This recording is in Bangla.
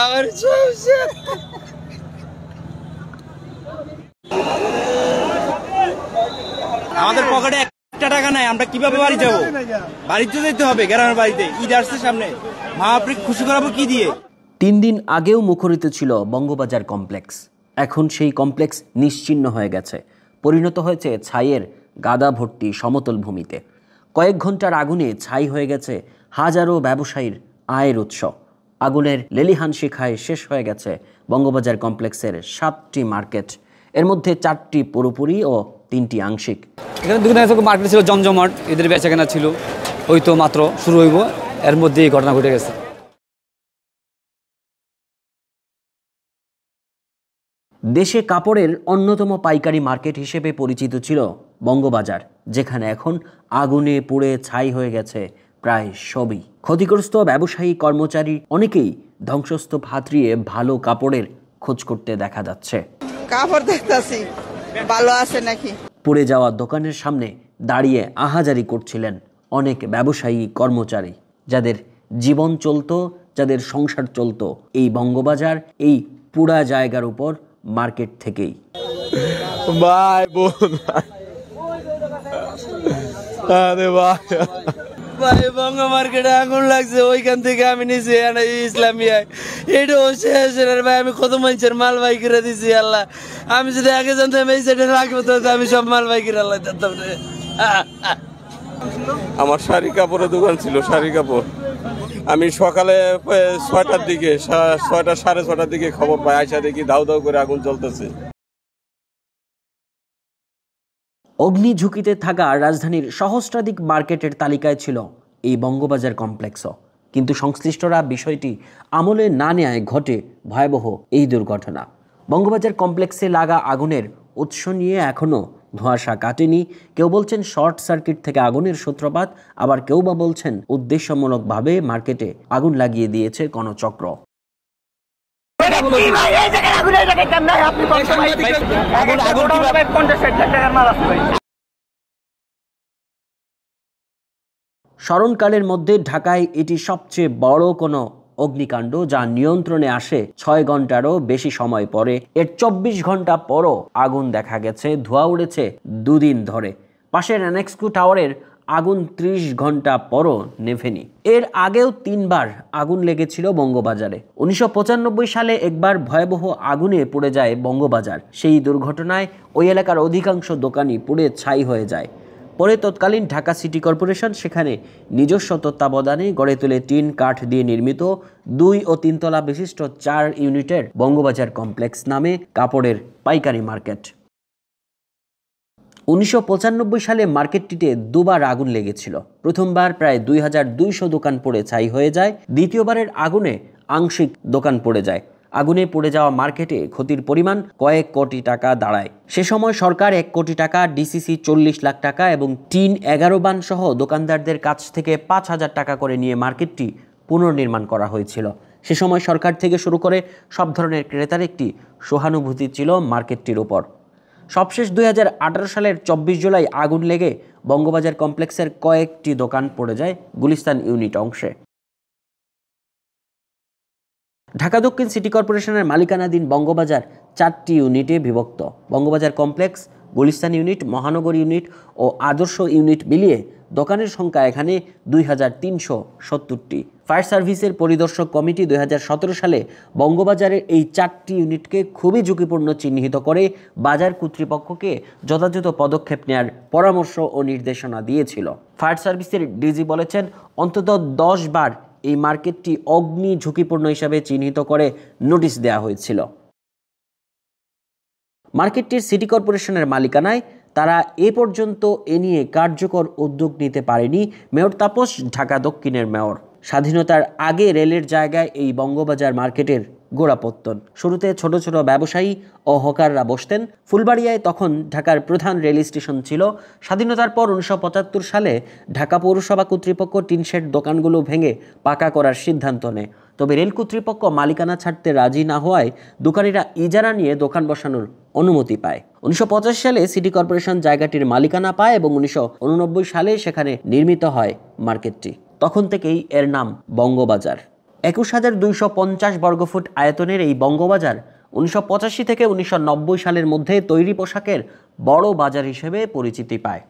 আমার সংসার আমাদের পকেটে একটা টাকা নাই আমরা কিভাবে বাড়ি যাবো বাড়িতে যেতে হবে গ্রামের বাড়িতে ঈদ আসছে সামনে মহাপ্রিক খুশি করাবো কি দিয়ে তিন দিন আগেও মুখরিত ছিল বঙ্গবাজার কমপ্লেক্স এখন সেই কমপ্লেক্স নিশ্চিন্ন হয়ে গেছে পরিণত হয়েছে ছাইয়ের গাদা ভর্তি সমতল ভূমিতে কয়েক ঘন্টার আগুনে ছাই হয়ে গেছে হাজারো ব্যবসায়ীর আয়ের উৎসব আগুনের লেলিহান শিখায় শেষ হয়ে গেছে বঙ্গবাজার কমপ্লেক্সের সাতটি মার্কেট এর মধ্যে চারটি পুরোপুরি ও তিনটি আংশিক এখানে দুদিন আগে মার্কেট ছিল জমজমাট এদের বেচাকেনা ছিল ওই তো মাত্র শুরু হইব এর মধ্যে এই ঘটনা ঘটে গেছে দেশে কাপড়ের অন্যতম পাইকারি মার্কেট হিসেবে পরিচিত ছিল বঙ্গবাজার যেখানে এখন আগুনে পুড়ে ছাই হয়ে গেছে প্রায় সবই ক্ষতিগ্রস্ত ব্যবসায়ী কর্মচারী অনেকেই ধ্বংসস্ত হাতড়িয়ে ভালো কাপড়ের খোঁজ করতে দেখা যাচ্ছে কাপড় দেখতেছি ভালো আছে নাকি পড়ে যাওয়া দোকানের সামনে দাঁড়িয়ে আহাজারি করছিলেন অনেক ব্যবসায়ী কর্মচারী যাদের জীবন চলত যাদের সংসার চলত এই বঙ্গবাজার এই পুরা জায়গার উপর মার্কেট থেকেই ভাই বোন আরে ভাই ভাই বঙ্গ মার্কেটে আগুন লাগছে ওইখান থেকে আমি নিছি ইসলামিয়ায় এটা শেষ ভাই আমি কত মানুষের মাল বাই করে দিছি আল্লাহ আমি যদি আগে জানতাম এই সাইডে রাখবো তো আমি সব মাল বাই করে আল্লাহ জানতাম আমার শাড়ি কাপড়ের দোকান ছিল শাড়ি কাপড় আমি সকালে ছয়টার দিকে ছয়টা সাড়ে ছটার দিকে খবর পাই আইসা দেখি দাউ দাউ করে আগুন চলতেছে অগ্নি ঝুঁকিতে থাকা রাজধানীর সহস্রাধিক মার্কেটের তালিকায় ছিল এই বঙ্গবাজার কমপ্লেক্সও কিন্তু সংশ্লিষ্টরা বিষয়টি আমলে না নেয় ঘটে ভয়াবহ এই দুর্ঘটনা বঙ্গবাজার কমপ্লেক্সে লাগা আগুনের উৎস নিয়ে এখনও ধোঁয়াশা কাটেনি কেউ বলছেন শর্ট সার্কিট থেকে আগুনের সূত্রপাত আবার কেউ বা বলছেন উদ্দেশ্যমূলকভাবে মার্কেটে আগুন লাগিয়ে দিয়েছে কোনো চক্র স্মরণকালের মধ্যে ঢাকায় এটি সবচেয়ে বড় কোনো অগ্নিকাণ্ড যা নিয়ন্ত্রণে আসে ছয় ঘন্টারও বেশি সময় পরে এর চব্বিশ ঘন্টা পরও আগুন দেখা গেছে ধোঁয়া উড়েছে দুদিন ধরে পাশের অ্যানেক্সকু টাওয়ারের আগুন ত্রিশ ঘন্টা পরও নেভেনি এর আগেও তিনবার আগুন লেগেছিল বঙ্গবাজারে উনিশশো সালে একবার ভয়াবহ আগুনে পড়ে যায় বঙ্গবাজার সেই দুর্ঘটনায় ওই এলাকার অধিকাংশ দোকানই পুড়ে ছাই হয়ে যায় পরে তৎকালীন ঢাকা সিটি কর্পোরেশন সেখানে নিজস্ব তত্ত্বাবধানে গড়ে তুলে টিন কাঠ দিয়ে নির্মিত দুই ও তিনতলা বিশিষ্ট চার ইউনিটের বঙ্গবাজার কমপ্লেক্স নামে কাপড়ের পাইকারি মার্কেট উনিশশো সালে মার্কেটটিতে দুবার আগুন লেগেছিল প্রথমবার প্রায় দুই দোকান পড়ে ছাই হয়ে যায় দ্বিতীয়বারের আগুনে আংশিক দোকান পড়ে যায় আগুনে পড়ে যাওয়া মার্কেটে ক্ষতির পরিমাণ কয়েক কোটি টাকা দাঁড়ায় সে সময় সরকার এক কোটি টাকা ডিসিসি চল্লিশ লাখ টাকা এবং টিন এগারো বান সহ দোকানদারদের কাছ থেকে পাঁচ হাজার টাকা করে নিয়ে মার্কেটটি পুনর্নির্মাণ করা হয়েছিল সে সময় সরকার থেকে শুরু করে সব ধরনের ক্রেতার একটি সহানুভূতি ছিল মার্কেটটির ওপর সবশেষ দুই সালের চব্বিশ জুলাই আগুন লেগে বঙ্গবাজার কমপ্লেক্সের কয়েকটি দোকান পড়ে যায় গুলিস্তান ইউনিট অংশে ঢাকা দক্ষিণ সিটি কর্পোরেশনের মালিকানাধীন বঙ্গবাজার চারটি ইউনিটে বিভক্ত Bangabazar complex Gulistan unit Mohanagar unit ও আদর্শ ইউনিট মিলিয়ে দোকানের সংখ্যা এখানে দুই হাজার তিনশো সত্তরটি ফায়ার সার্ভিসের পরিদর্শক কমিটি দুই সালে বঙ্গবাজারের এই চারটি ইউনিটকে খুবই ঝুঁকিপূর্ণ চিহ্নিত করে বাজার কর্তৃপক্ষকে যথাযথ পদক্ষেপ নেওয়ার পরামর্শ ও নির্দেশনা দিয়েছিল ফায়ার সার্ভিসের ডিজি বলেছেন অন্তত দশ বার এই মার্কেটটি অগ্নি ঝুঁকিপূর্ণ হিসাবে চিহ্নিত করে নোটিশ দেয়া হয়েছিল মার্কেটটির সিটি কর্পোরেশনের মালিকানায় তারা এ পর্যন্ত এ নিয়ে কার্যকর উদ্যোগ নিতে পারেনি মেয়র তাপস ঢাকা দক্ষিণের মেয়র স্বাধীনতার আগে রেলের জায়গায় এই বঙ্গবাজার মার্কেটের গোড়াপত্তন শুরুতে ছোট ছোট ব্যবসায়ী ও হকাররা বসতেন ফুলবাড়িয়ায় তখন ঢাকার প্রধান রেল স্টেশন ছিল স্বাধীনতার পর উনিশশো সালে ঢাকা পৌরসভা কর্তৃপক্ষ টিনশেড দোকানগুলো ভেঙে পাকা করার সিদ্ধান্ত নেয় তবে রেল কর্তৃপক্ষ মালিকানা ছাড়তে রাজি না হওয়ায় দোকানিরা ইজারা নিয়ে দোকান বসানোর অনুমতি পায় উনিশশো সালে সিটি কর্পোরেশন জায়গাটির মালিকানা পায় এবং উনিশশো সালে সেখানে নির্মিত হয় মার্কেটটি তখন থেকেই এর নাম বঙ্গবাজার একুশ হাজার দুইশো পঞ্চাশ বর্গফুট আয়তনের এই বঙ্গবাজার উনিশশো থেকে উনিশশো সালের মধ্যে তৈরি পোশাকের বড় বাজার হিসেবে পরিচিতি পায়